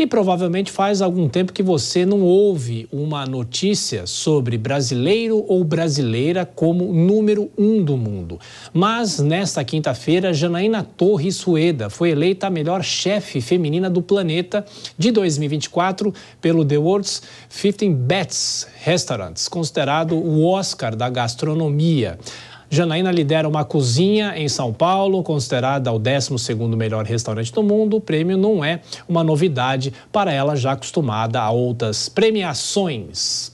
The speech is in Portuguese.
E provavelmente faz algum tempo que você não ouve uma notícia sobre brasileiro ou brasileira como número um do mundo. Mas nesta quinta-feira, Janaína Torres Sueda foi eleita a melhor chefe feminina do planeta de 2024 pelo The World's 15 Best Restaurants, considerado o Oscar da gastronomia. Janaína lidera uma cozinha em São Paulo, considerada o 12º melhor restaurante do mundo. O prêmio não é uma novidade para ela, já acostumada a outras premiações.